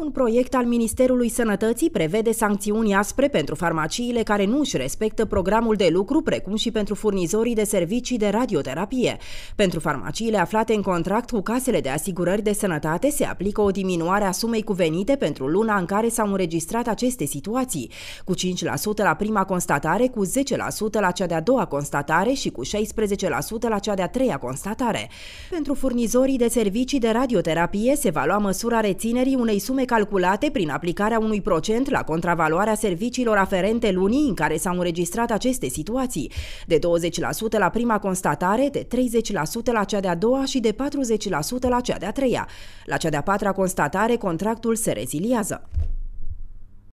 Un proiect al Ministerului Sănătății prevede sancțiuni aspre pentru farmaciile care nu își respectă programul de lucru, precum și pentru furnizorii de servicii de radioterapie. Pentru farmaciile aflate în contract cu casele de asigurări de sănătate se aplică o diminuare a sumei cuvenite pentru luna în care s-au înregistrat aceste situații, cu 5% la prima constatare, cu 10% la cea de-a doua constatare și cu 16% la cea de-a treia constatare. Pentru furnizorii de servicii de radioterapie se va lua măsura reținerii unei sume calculate prin aplicarea unui procent la contravaloarea serviciilor aferente lunii în care s-au înregistrat aceste situații, de 20% la prima constatare, de 30% la cea de-a doua și de 40% la cea de-a treia. La cea de-a patra constatare, contractul se reziliază.